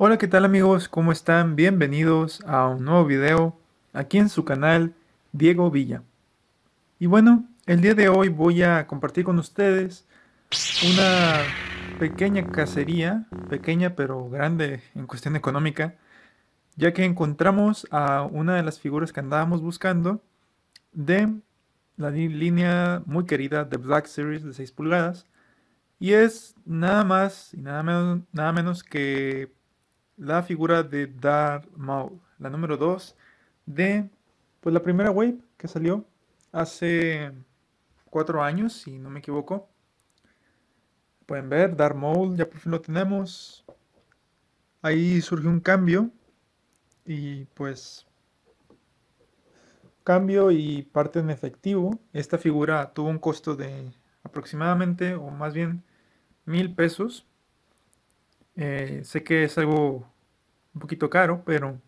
Hola, ¿qué tal amigos? ¿Cómo están? Bienvenidos a un nuevo video aquí en su canal Diego Villa. Y bueno, el día de hoy voy a compartir con ustedes una pequeña cacería, pequeña pero grande en cuestión económica, ya que encontramos a una de las figuras que andábamos buscando de la línea muy querida de Black Series de 6 pulgadas, y es nada más y nada menos, nada menos que la figura de Darth Maul. La número 2 de pues, la primera wave que salió hace 4 años, si no me equivoco. Pueden ver, Darth Maul ya por fin lo tenemos. Ahí surgió un cambio y pues cambio y parte en efectivo. Esta figura tuvo un costo de aproximadamente, o más bien, mil pesos. Eh, sé que es algo un poquito caro, pero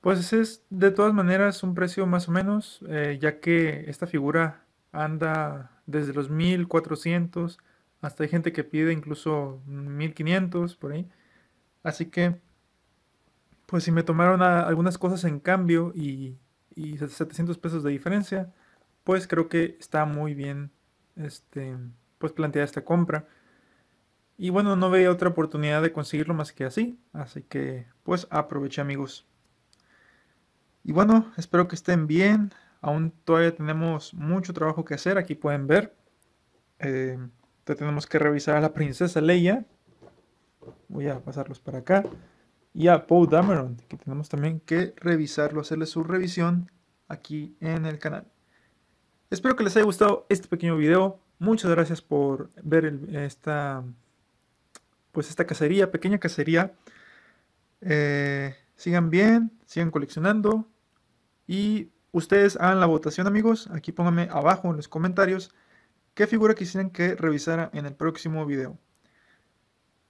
pues es de todas maneras un precio más o menos, eh, ya que esta figura anda desde los 1400 hasta hay gente que pide incluso 1500 por ahí. Así que, pues si me tomaron algunas cosas en cambio y, y 700 pesos de diferencia, pues creo que está muy bien este, pues planteada esta compra. Y bueno, no veía otra oportunidad de conseguirlo más que así. Así que pues aproveché amigos. Y bueno, espero que estén bien. Aún todavía tenemos mucho trabajo que hacer. Aquí pueden ver. Em, tenemos que revisar a la princesa Leia. Voy a pasarlos para acá. Y a Poe Dameron, que tenemos también que revisarlo, hacerle su revisión aquí en el canal. Espero que les haya gustado este pequeño video. Muchas gracias por ver esta pues esta cacería, pequeña cacería. Eh, sigan bien, sigan coleccionando y ustedes hagan la votación amigos. Aquí pónganme abajo en los comentarios qué figura quisieran que revisara en el próximo video.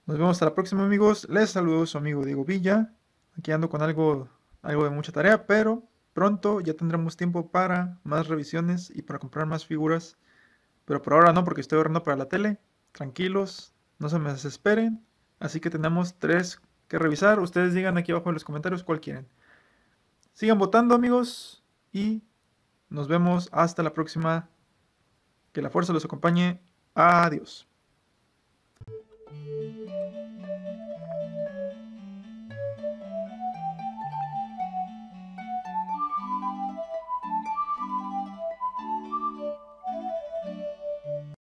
Nos vemos hasta la próxima amigos. Les saludo su amigo Diego Villa. Aquí ando con algo, algo de mucha tarea, pero pronto ya tendremos tiempo para más revisiones y para comprar más figuras. Pero por ahora no, porque estoy ahorrando para la tele. Tranquilos, no se me desesperen. Así que tenemos tres que revisar. Ustedes digan aquí abajo en los comentarios cuál quieren. Sigan votando amigos y nos vemos hasta la próxima. Que la fuerza los acompañe. Adiós.